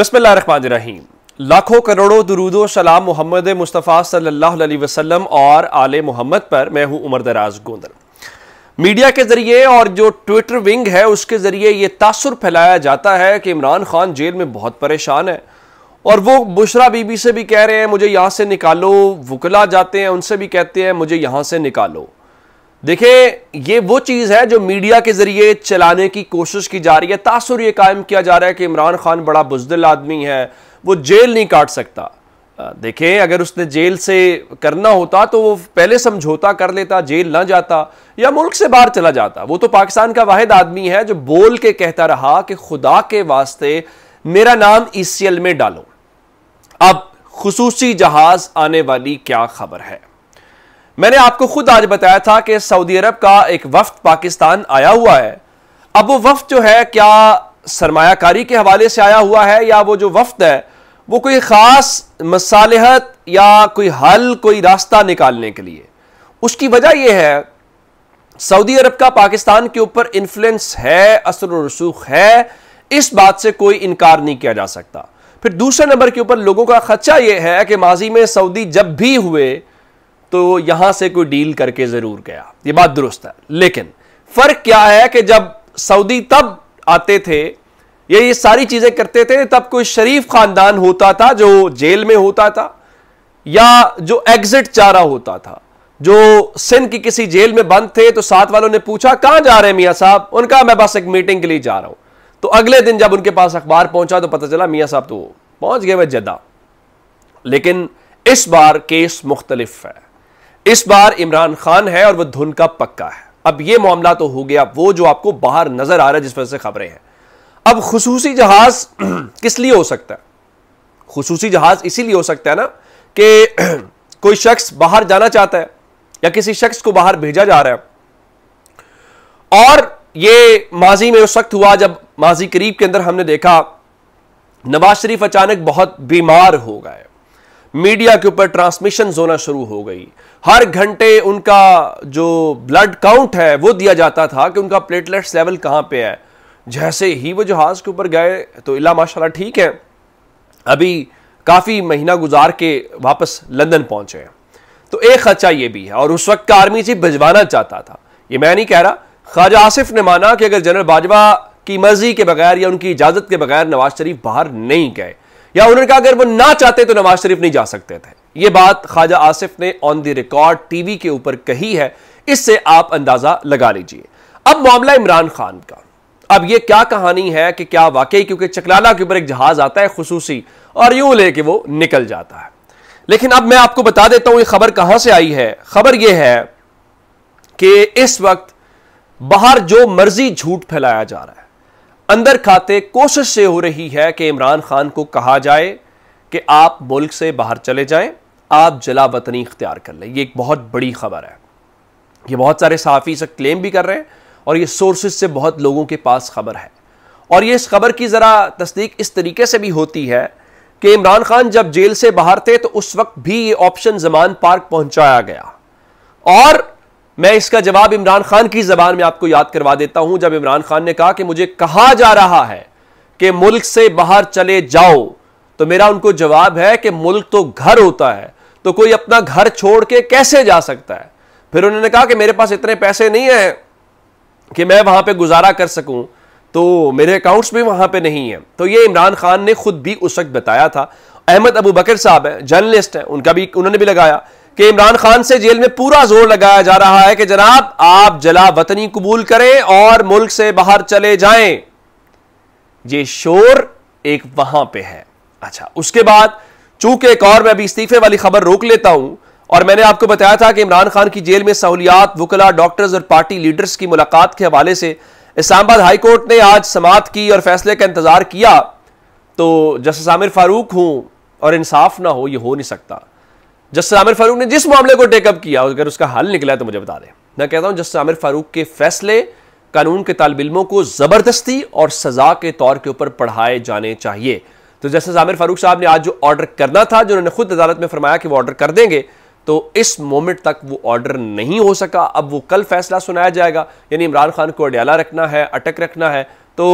रहीम लाखों करोड़ों दरूदो सलाम मोहम्मद मुस्तफ़ा सल्लल्लाहु अलैहि वसल्लम और आल मोहम्मद पर मैं हूँ उमर दराज गोंदर मीडिया के ज़रिए और जो ट्विटर विंग है उसके ज़रिए ये तासर फैलाया जाता है कि इमरान खान जेल में बहुत परेशान है और वो बुशरा बीबी से भी कह रहे हैं मुझे यहाँ से निकालो वकला जाते हैं उनसे भी कहते हैं मुझे यहाँ से निकालो देखिए ये वो चीज़ है जो मीडिया के ज़रिए चलाने की कोशिश की जा रही है तासुर ये कायम किया जा रहा है कि इमरान खान बड़ा बुजदिल आदमी है वो जेल नहीं काट सकता देखें अगर उसने जेल से करना होता तो वो पहले समझौता कर लेता जेल ना जाता या मुल्क से बाहर चला जाता वो तो पाकिस्तान का वाहिद आदमी है जो बोल के कहता रहा कि खुदा के वास्ते मेरा नाम ई में डालो अब खसूसी जहाज आने वाली क्या खबर है मैंने आपको खुद आज बताया था कि सऊदी अरब का एक वफ्त पाकिस्तान आया हुआ है अब वो वफ्त जो है क्या सरमाकारी के हवाले से आया हुआ है या वो जो वफ्त है वो कोई ख़ास मसालहत या कोई हल कोई रास्ता निकालने के लिए उसकी वजह यह है सऊदी अरब का पाकिस्तान के ऊपर इन्फ्लुएंस है असर रसूख है इस बात से कोई इनकार नहीं किया जा सकता फिर दूसरे नंबर के ऊपर लोगों का खदशा यह है कि माजी में सऊदी जब भी हुए तो यहां से कोई डील करके जरूर गया ये बात दुरुस्त है लेकिन फर्क क्या है कि जब सऊदी तब आते थे ये ये सारी चीजें करते थे तब कोई शरीफ खानदान होता था जो जेल में होता था या जो एग्जिट चाह रहा होता था जो सिंध की किसी जेल में बंद थे तो साथ वालों ने पूछा कहां जा रहे हैं मियाँ साहब उनका मैं बस एक मीटिंग के लिए जा रहा हूं तो अगले दिन जब उनके पास अखबार पहुंचा तो पता चला मियाँ साहब तो पहुंच गए वह जदा लेकिन इस बार केस मुख्तलिफ है इस बार इमरान खान है और वह धुन का पक्का है अब यह मामला तो हो गया वो जो आपको बाहर नजर आ रहा है जिस वजह से खबरें हैं अब खसूसी जहाज किस लिए हो सकता है खसूसी जहाज इसीलिए हो सकता है ना कि कोई शख्स बाहर जाना चाहता है या किसी शख्स को बाहर भेजा जा रहा है और ये माजी में उस वक्त हुआ जब माजी करीब के अंदर हमने देखा नवाज शरीफ अचानक बहुत बीमार हो गए मीडिया के ऊपर ट्रांसमिशन होना शुरू हो गई हर घंटे उनका जो ब्लड काउंट है वो दिया जाता था कि उनका प्लेटलेट्स लेवल कहाँ पे है जैसे ही वो जहाज़ के ऊपर गए तो इला माशाल्लाह ठीक है अभी काफ़ी महीना गुजार के वापस लंदन पहुंचे हैं तो एक खर्चा ये भी है और उस वक्त का आर्मी चीफ भिजवाना चाहता था ये मैं नहीं कह रहा ख्वाजा आसिफ ने माना कि अगर जनरल बाजवा की मर्जी के बगैर या उनकी इजाज़त के बगैर नवाज शरीफ बाहर नहीं गए या उन्होंने कहा अगर वो ना चाहते तो नवाज शरीफ नहीं जा सकते थे ये बात ख्वाजा आसिफ ने ऑन द रिकॉर्ड टीवी के ऊपर कही है इससे आप अंदाजा लगा लीजिए अब मामला इमरान खान का अब ये क्या कहानी है कि क्या वाकई क्योंकि चकलाला के ऊपर एक जहाज आता है खसूसी और यूं लेके वो निकल जाता है लेकिन अब मैं आपको बता देता हूं ये खबर कहां से आई है खबर यह है कि इस वक्त बाहर जो मर्जी झूठ फैलाया जा रहा है अंदर खाते कोशिश ये हो रही है कि इमरान खान को कहा जाए कि आप मुल्क से बाहर चले जाएं आप जला वतनी इख्तियार कर लें ये एक बहुत बड़ी खबर है ये बहुत सारे सहाफ़ी से क्लेम भी कर रहे हैं और ये सोर्सेज से बहुत लोगों के पास खबर है और ये इस खबर की ज़रा तस्दीक इस तरीके से भी होती है कि इमरान खान जब जेल से बाहर थे तो उस वक्त भी ये ऑप्शन जमान पार्क पहुंचाया गया और मैं इसका जवाब इमरान खान की जबान में आपको याद करवा देता हूं जब इमरान खान ने कहा कि मुझे कहा जा रहा है कि मुल्क से बाहर चले जाओ तो मेरा उनको जवाब है कि मुल्क तो घर होता है तो कोई अपना घर छोड़ के कैसे जा सकता है फिर उन्होंने कहा कि मेरे पास इतने पैसे नहीं है कि मैं वहां पर गुजारा कर सकूं तो मेरे अकाउंट्स भी वहां पर नहीं है तो ये इमरान खान ने खुद भी उस वक्त बताया था अहमद अबू बकर साहब हैं जर्नलिस्ट हैं उनका भी उन्होंने भी लगाया कि इमरान खान से जेल में पूरा जोर लगाया जा रहा है कि जनाब आप जला वतनी कबूल करें और मुल्क से बाहर चले जाएं ये शोर एक वहां पे है अच्छा उसके बाद चूंकि एक और मैं अभी इस्तीफे वाली खबर रोक लेता हूं और मैंने आपको बताया था कि इमरान खान की जेल में सहूलियात वकला डॉक्टर्स और पार्टी लीडर्स की मुलाकात के हवाले से इस्लामाबाद हाईकोर्ट ने आज समात की और फैसले का इंतजार किया तो जस्टिस आमिर फारूक हूं और इंसाफ ना हो यह हो नहीं सकता जस्टिस आमिर फारूक ने जिस मामले को टेकअप किया अगर उसका हल निकला है तो मुझे बता दें मैं कहता हूं जस्टिस आमिर फारूक के फैसले कानून के तालब इलमों को जबरदस्ती और सजा के तौर के ऊपर पढ़ाए जाने चाहिए तो जस्टिस आमिर फारूक साहब ने आज जो ऑर्डर करना था जो उन्होंने खुद अदालत में फरमाया कि वो ऑर्डर कर देंगे तो इस मोमेंट तक वो ऑर्डर नहीं हो सका अब वो कल फैसला सुनाया जाएगा यानी इमरान खान को अडयाला रखना है अटक रखना है तो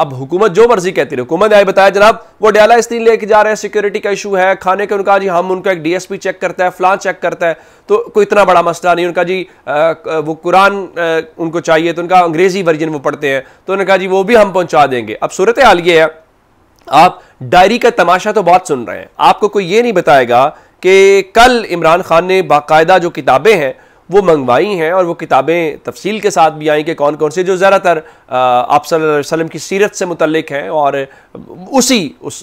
अब हुकूमत जो मर्जी कहती रही हुकूमत आई बताया जनाब वो डाला इसलिए लेके जा रहे हैं सिक्योरिटी का इशू है खाने के उनका जी हम उनका एक डीएसपी चेक करता है फ्लान चेक करता है तो कोई इतना बड़ा मसला नहीं उनका जी वो कुरान उनको चाहिए तो उनका अंग्रेजी वर्जन वो पढ़ते हैं तो उन्होंने कहा जी वो भी हम पहुंचा देंगे अब सूरत हाल ये है आप डायरी का तमाशा तो बहुत सुन रहे हैं आपको कोई ये नहीं बताएगा कि कल इमरान खान ने बाकायदा जो किताबें हैं वो मंगवाई हैं और वो किताबें तफसील के साथ भी आई कि कौन कौन सी जो ज़्यादातर आप सल्लम की सीरत से मुतलक हैं और उसी उस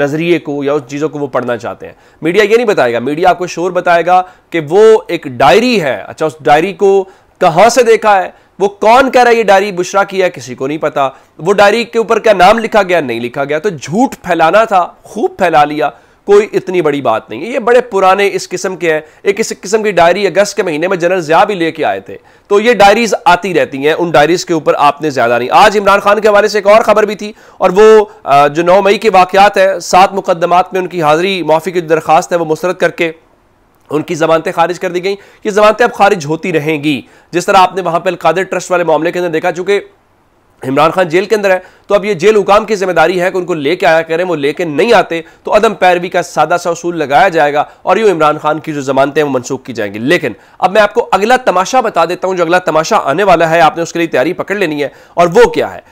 नज़रिए को या उस चीज़ों को वो पढ़ना चाहते हैं मीडिया ये नहीं बताएगा मीडिया आपको शोर बताएगा कि वो एक डायरी है अच्छा उस डायरी को कहाँ से देखा है वो कौन कह रहा है ये डायरी बुशरा की है किसी को नहीं पता वो डायरी के ऊपर क्या नाम लिखा गया नहीं लिखा गया तो झूठ फैलाना था खूब फैला लिया कोई इतनी बड़ी बात नहीं है ये बड़े पुराने इस किस्म के हैं एक इस किस्म की डायरी अगस्त के महीने में जनरल जिया भी लेके आए थे तो ये डायरीज आती रहती हैं उन डायरीज के ऊपर आपने ज्यादा नहीं आज इमरान खान के हवाले से एक और खबर भी थी और वो जो नौ मई के वाकयात हैं सात मुकदमात में उनकी हाजिरी माफी की दरखास्त है वो मुस्रद करके उनकी जमानतें खारिज कर दी गई ये जमानतें अब खारिज होती रहेंगी जिस तरह आपने वहां पर अलकादर ट्रस्ट वाले मामले के अंदर देखा चूंकि इमरान खान जेल के अंदर है तो अब ये जेल हुकाम की जिम्मेदारी है कि उनको लेके आया करें वो लेके नहीं आते तो अदम पैरवी का सादा सा उसूल लगाया जाएगा और यूँ इमरान खान की जो जमानतें वो मनसूख की जाएंगी लेकिन अब मैं आपको अगला तमाशा बता देता हूँ जो अगला तमाशा आने वाला है आपने उसके लिए तैयारी पकड़ लेनी है और वो क्या है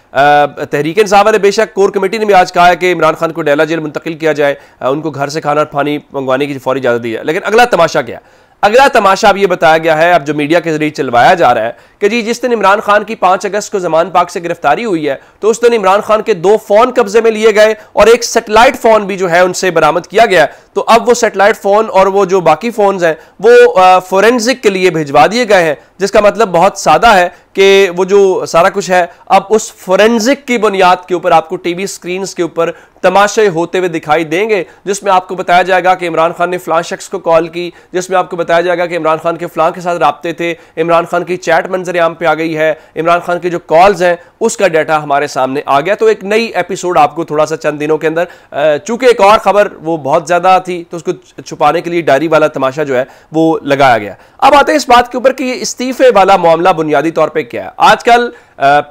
तहरीक साहब ने बेशक कोर कमेटी ने भी आज कहा है कि इमरान खान को डेला जेल मुंतकिल किया जाए उनको घर से खाना और पानी मंगवाने की फौरी इजाज़त दी जाए लेकिन अगला तमाशा क्या है अगला तमाशा अब यह बताया गया है अब जो मीडिया के जरिए चलवाया जा रहा है कि जी जिस दिन इमरान खान की पांच अगस्त को जमान पाक से गिरफ्तारी हुई है तो उस दिन इमरान खान के दो फोन कब्जे में लिए गए और एक सेटेलाइट फोन भी जो है उनसे बरामद किया गया तो अब वो सेटेलाइट फोन और वो जो बाकी फोन हैं वो फोरेंसिक के लिए भिजवा दिए गए हैं जिसका मतलब बहुत सादा है कि वो जो सारा कुछ है अब उस फोरेंसिक की बुनियाद के ऊपर आपको टीवी स्क्रीन्स के ऊपर तमाशे होते हुए दिखाई देंगे जिसमें आपको बताया जाएगा कि इमरान खान ने फ्लां शख्स को कॉल की जिसमें आपको बताया जाएगा कि इमरान खान के फ्लां के साथ रबते थे इमरान खान की चैट मंजर आम पे आ गई है इमरान खान की जो कॉल्स हैं उसका डाटा हमारे सामने आ गया तो एक नई एपिसोड आपको थोड़ा सा चंद दिनों के अंदर चूंकि एक और खबर वो बहुत ज़्यादा थी तो उसको छुपाने के लिए डायरी वाला तमाशा जो है वो लगाया गया अब आते हैं इस बात के ऊपर कि ये इस्तीफे वाला मामला बुनियादी तौर पर क्या है आजकल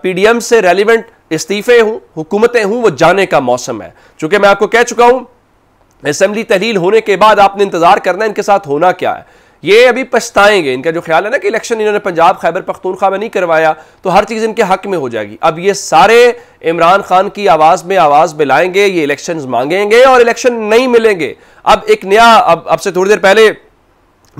पीडीएम से रेलिवेंट इस्तीफे हूं हुकूमतें हूं वो जाने का मौसम है चूंकि मैं आपको कह चुका हूं असेंबली तहलील होने के बाद आपने इंतजार करना है इनके साथ होना क्या है ये अभी पछताएंगे इनका जो ख्याल है ना कि इलेक्शन इन्होंने पंजाब खैबर पख्तूनखा में नहीं करवाया तो हर चीज़ इनके हक में हो जाएगी अब ये सारे इमरान खान की आवाज़ में आवाज़ मिलाएंगे ये इलेक्शंस मांगेंगे और इलेक्शन नहीं मिलेंगे अब एक नया अब अब से थोड़ी देर पहले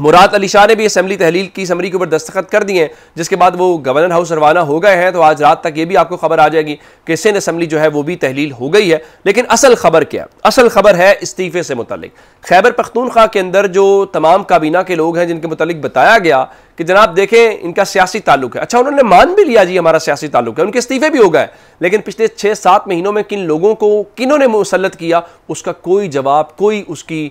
मुराद अली शाह ने भी असम्बली तहलील की समरी के ऊपर दस्तखत कर दिए हैं जिसके बाद वो गवर्नर हाउस रवाना हो गए हैं तो आज रात तक ये भी आपको खबर आ जाएगी कि सिंध असम्बली जो है वो भी तहलील हो गई है लेकिन असल खबर क्या असल खबर है इस्तीफे से मुतलिक खैबर पख्तूनख्वा के अंदर जो तमाम काबीना के लोग हैं जिनके मुतलिक बताया गया कि जनाब देखें इनका सियासी ताल्लुक है अच्छा उन्होंने मान भी लिया जी हमारा सियासी ताल्लुक है उनके इस्तीफे भी हो गए लेकिन पिछले छः सात महीनों में किन लोगों को किन्होंने मुसलत किया उसका कोई जवाब कोई उसकी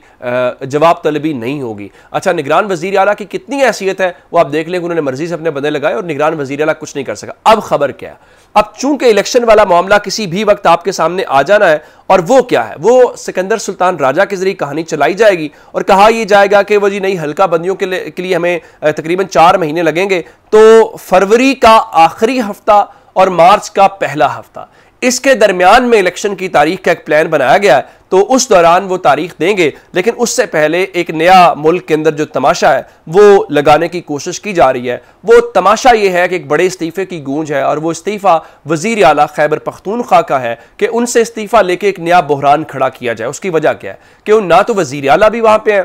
जवाब तलबी नहीं होगी अच्छा निगरान निगरान वजी अला की कितनी हैसियत है वो आप देख लें उन्होंने मर्जी से अपने बदले लगाए और निगरान वजी अला कुछ नहीं कर सका अब खबर क्या है अब चूंकि इलेक्शन वाला मामला किसी भी वक्त आपके सामने आ जाना है और वो क्या है वो सिकंदर सुल्तान राजा के जरिए कहानी चलाई जाएगी और कहा यह जाएगा कि वो जी नई हल्का बंदियों के के लिए हमें तकरीबन चार महीने लगेंगे तो फरवरी का आखिरी हफ्ता और मार्च का पहला हफ्ता इसके दरमियान में इलेक्शन की तारीख का एक प्लान बनाया गया है तो उस दौरान वो तारीख देंगे लेकिन उससे पहले एक नया मुल्क के अंदर जो तमाशा है वो लगाने की कोशिश की जा रही है वो तमाशा ये है कि एक बड़े इस्तीफे की गूंज है और वो इस्तीफ़ा वजीर अला खैबर पख्तूनख्वा का है कि उनसे इस्तीफ़ा लेके एक नया बहरान खड़ा किया जाए उसकी वजह क्या है क्यों ना तो वजीर अला भी वहां पर है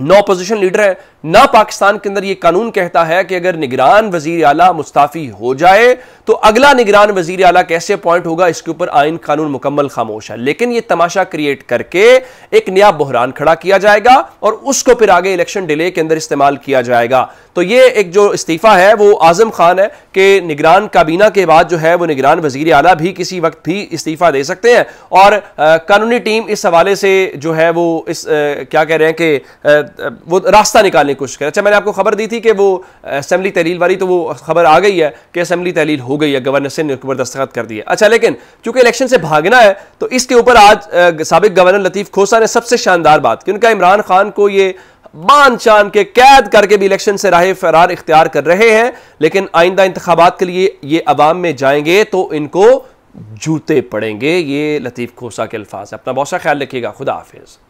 ना अपोजिशन लीडर है ना पाकिस्तान के अंदर यह कानून कहता है कि अगर निगरान वजीर अला मुस्ताफी हो जाए तो अगला निगरान वजीर अला कैसे अपॉइंट होगा इसके ऊपर आइन कानून मुकम्मल खामोश है लेकिन यह तमाशा क्रिएट करके एक नया बहरान खड़ा किया जाएगा और उसको फिर आगे इलेक्शन डिले के अंदर इस्तेमाल किया जाएगा तो यह एक जो इस्तीफा है वो आजम खान है कि निगरान काबीना के बाद जो है वो निगरान वजीर अला भी किसी वक्त भी इस्तीफा दे सकते हैं और कानूनी टीम इस हवाले से जो है वो इस क्या कह रहे हैं कि वो रास्ता निकालने की कोशिश करें अच्छा मैंने आपको खबर दी थी कि वो असम्बली तहलील वाली तो वो खबर आ गई है कि असम्बली तहलील हो गई है गवर्नर से ऊपर दस्तखत कर दिए अच्छा लेकिन चूंकि इलेक्शन से भागना है तो इसके ऊपर आज सबक गवर्नर लतीफ़ खोसा ने सबसे शानदार बात की उनका इमरान खान को ये बान चान के कैद करके भी इलेक्शन से राह फरार इख्तियार कर रहे हैं लेकिन आइंदा इंतबात के लिए ये अवाम में जाएंगे तो इनको जूते पड़ेंगे ये लतीफ़ खोसा के अल्फाज अपना बहुत सा ख्याल रखिएगा खुदा हाफिज़